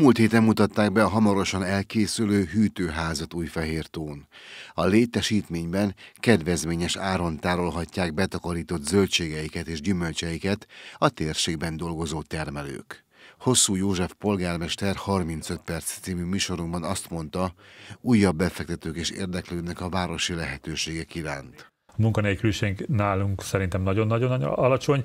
Múlt héten mutatták be a hamarosan elkészülő hűtőházat Újfehértón. A létesítményben kedvezményes áron tárolhatják betakarított zöldségeiket és gyümölcseiket a térségben dolgozó termelők. Hosszú József polgármester 35 perc című műsorunkban azt mondta, újabb befektetők is érdeklődnek a városi lehetőségek iránt munkanélküliség nálunk szerintem nagyon-nagyon alacsony,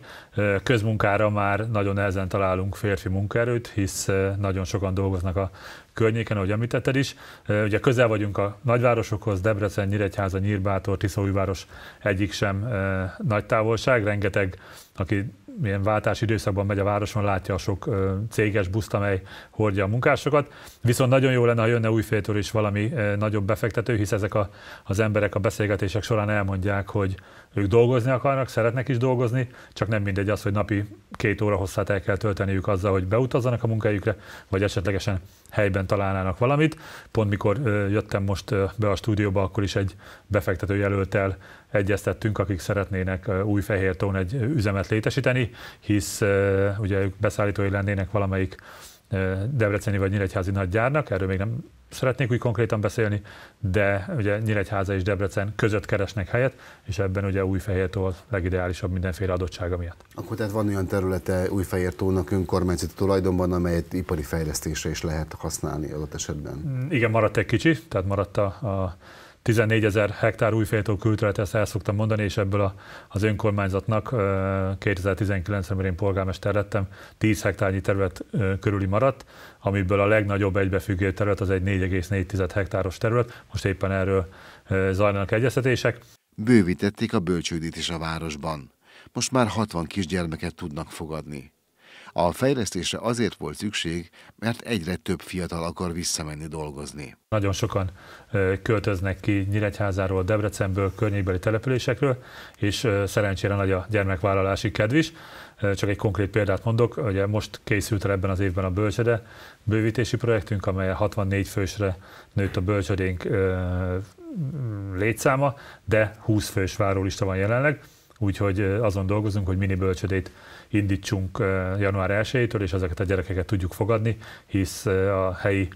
közmunkára már nagyon nehezen találunk férfi munkaerőt, hisz nagyon sokan dolgoznak a környéken, ahogy említetted is. Ugye közel vagyunk a nagyvárosokhoz, Debrecen, Nyíregyháza, Nyírbátor, Tiszaújváros egyik sem nagy távolság, rengeteg, aki milyen váltási időszakban megy a városon, látja a sok céges buszt, amely hordja a munkásokat. Viszont nagyon jó lenne, ha jönne újféltől is valami nagyobb befektető, hisz ezek a, az emberek a beszélgetések során elmondják, hogy ők dolgozni akarnak, szeretnek is dolgozni, csak nem mindegy az, hogy napi két óra hosszát el kell tölteniük azzal, hogy beutazzanak a munkájukra, vagy esetlegesen helyben találnának valamit. Pont mikor jöttem most be a stúdióba, akkor is egy befektető jelöltel egyeztettünk, akik szeretnének új fehér tón egy üzemet létesíteni, hisz ugye ők beszállítói lennének valamelyik debreceni vagy nyíregyházi nagygyárnak, erről még nem szeretnék úgy konkrétan beszélni, de ugye Nyíregyháza és Debrecen között keresnek helyet, és ebben ugye Újfehértól legideálisabb mindenféle adottsága miatt. Akkor tehát van olyan területe Újfehértónak önkormányzati tulajdonban, amelyet ipari fejlesztésre is lehet használni adott esetben? Mm, igen, maradt egy kicsi, tehát maradt a, a 14 ezer hektár újféltó kültölet, ezt el szoktam mondani, és ebből a, az önkormányzatnak 2019-ben én polgármester lettem, 10 hektárnyi terület körüli maradt, amiből a legnagyobb egybefüggő terület az egy 4,4 hektáros terület, most éppen erről zajlanak egyeztetések. Bővítették a bölcsődét is a városban. Most már 60 kisgyermeket tudnak fogadni. A fejlesztésre azért volt szükség, mert egyre több fiatal akar visszamenni dolgozni. Nagyon sokan költöznek ki Nyíregyházáról, Debrecenből, környékbeli településekről, és szerencsére nagy a gyermekvállalási kedv is. Csak egy konkrét példát mondok, ugye most készült el ebben az évben a bölcsöde bővítési projektünk, amely 64 fősre nőtt a bölcsödénk létszáma, de 20 fős várólista van jelenleg. Úgyhogy azon dolgozunk, hogy mini bölcsödét indítsunk január 1-től, és ezeket a gyerekeket tudjuk fogadni, hisz a helyi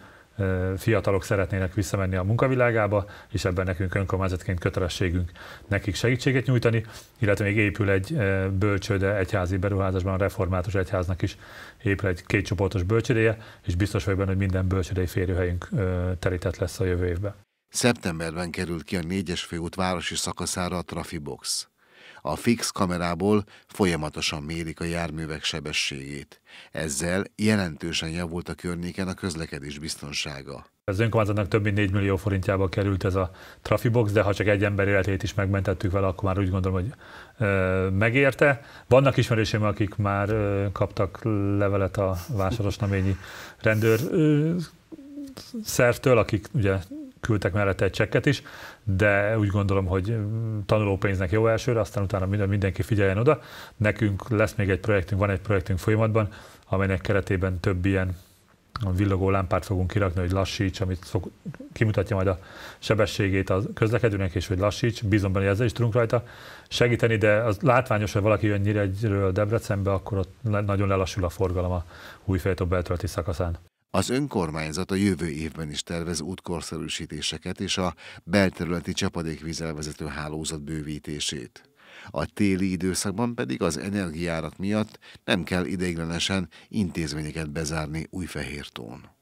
fiatalok szeretnének visszamenni a munkavilágába, és ebben nekünk önkormányzatként kötelességünk nekik segítséget nyújtani, illetve még épül egy bölcsőde egyházi beruházásban, a református egyháznak is épül egy kétcsoportos bölcsödéje, és biztos vagyok benne, hogy minden bölcsödei férőhelyünk terített lesz a jövő évben. Szeptemberben került ki a 4-es főút városi szakaszára a Trafibox. A fix kamerából folyamatosan mérik a járművek sebességét. Ezzel jelentősen javult a környéken a közlekedés biztonsága. Az önkormányzatnak több mint 4 millió forintjába került ez a trafibox, de ha csak egy ember életét is megmentettük vele, akkor már úgy gondolom, hogy ö, megérte. Vannak ismerésem, akik már ö, kaptak levelet a vásárosnaményi rendőr ö, szertől, akik ugye küldtek mellette egy csekket is, de úgy gondolom, hogy mm, tanulópénznek jó elsőre, aztán utána mindenki figyeljen oda. Nekünk lesz még egy projektünk, van egy projektünk folyamatban, amelynek keretében több ilyen villogó lámpát fogunk kirakni, hogy lassíts, amit szok, kimutatja majd a sebességét a közlekedőnek, és hogy lassíts. Bízom benne, hogy ezzel is tudunk rajta segíteni, de az látványos, hogy valaki jön Nyíregyről Debrecenbe, akkor ott nagyon lelassul a forgalom a Újféltől beltölti szakaszán. Az önkormányzat a jövő évben is tervez útkorszerűsítéseket és a belterületi csapadékvízelvezető hálózat bővítését. A téli időszakban pedig az energiárak miatt nem kell ideiglenesen intézményeket bezárni Újfehértón.